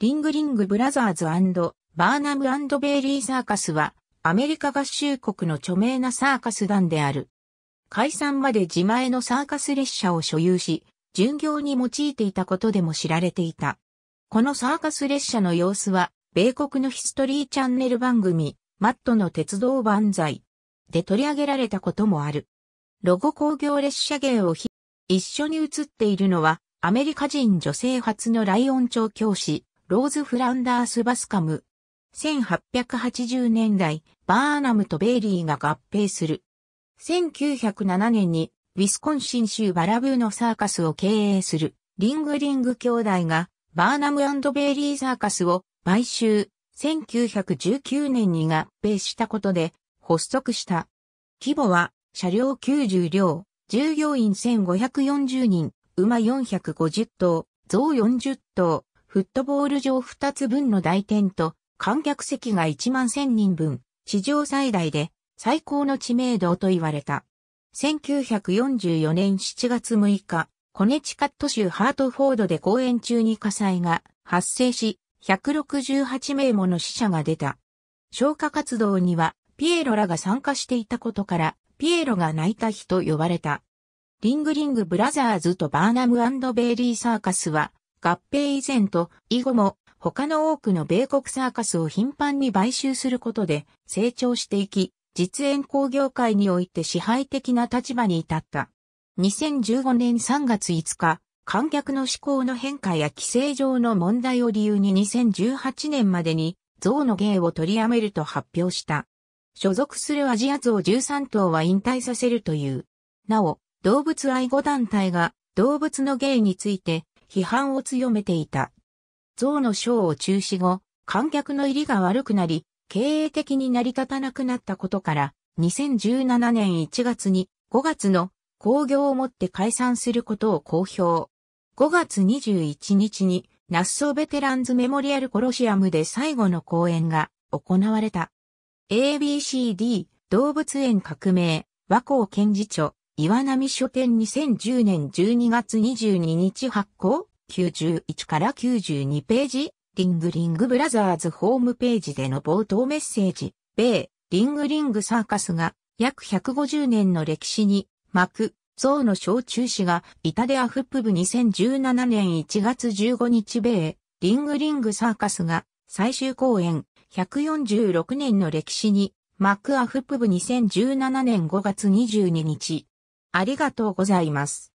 リングリングブラザーズバーナムベイリーサーカスは、アメリカ合衆国の著名なサーカス団である。解散まで自前のサーカス列車を所有し、巡業に用いていたことでも知られていた。このサーカス列車の様子は、米国のヒストリーチャンネル番組、マットの鉄道万歳で取り上げられたこともある。ロゴ工業列車芸を一緒に映っているのは、アメリカ人女性初のライオン調教師、ローズ・フランダース・バスカム。1880年代、バーナムとベイリーが合併する。1907年に、ウィスコンシン州バラブーのサーカスを経営する、リングリング兄弟が、バーナムベイリーサーカスを買収、1919年に合併したことで、発足した。規模は、車両90両、従業員1540人、馬450頭、増40頭、フットボール場2つ分の大店と、観客席が1万1000人分、史上最大で最高の知名度と言われた。1944年7月6日、コネチカット州ハートフォードで公演中に火災が発生し、168名もの死者が出た。消火活動には、ピエロらが参加していたことから、ピエロが泣いた日と呼ばれた。リングリングブラザーズとバーナムベイリーサーカスは、合併以前と以後も他の多くの米国サーカスを頻繁に買収することで成長していき、実演工業界において支配的な立場に至った。2015年3月5日、観客の思考の変化や規制上の問題を理由に2018年までに像の芸を取りやめると発表した。所属するアジア像13頭は引退させるという。なお、動物愛護団体が動物の芸について批判を強めていた。象のショーを中止後、観客の入りが悪くなり、経営的に成り立たなくなったことから、2017年1月に5月の興行をもって解散することを公表。5月21日にナッソベテランズメモリアルコロシアムで最後の公演が行われた。ABCD 動物園革命和光検事長岩波書店2010年12月22日発行、91から92ページ、リングリングブラザーズホームページでの冒頭メッセージ、米、リングリングサーカスが約150年の歴史に幕、象の小中市がイタデアフップ部2017年1月15日米、リングリングサーカスが最終公演146年の歴史に幕アフップ部2017年5月22日ありがとうございます。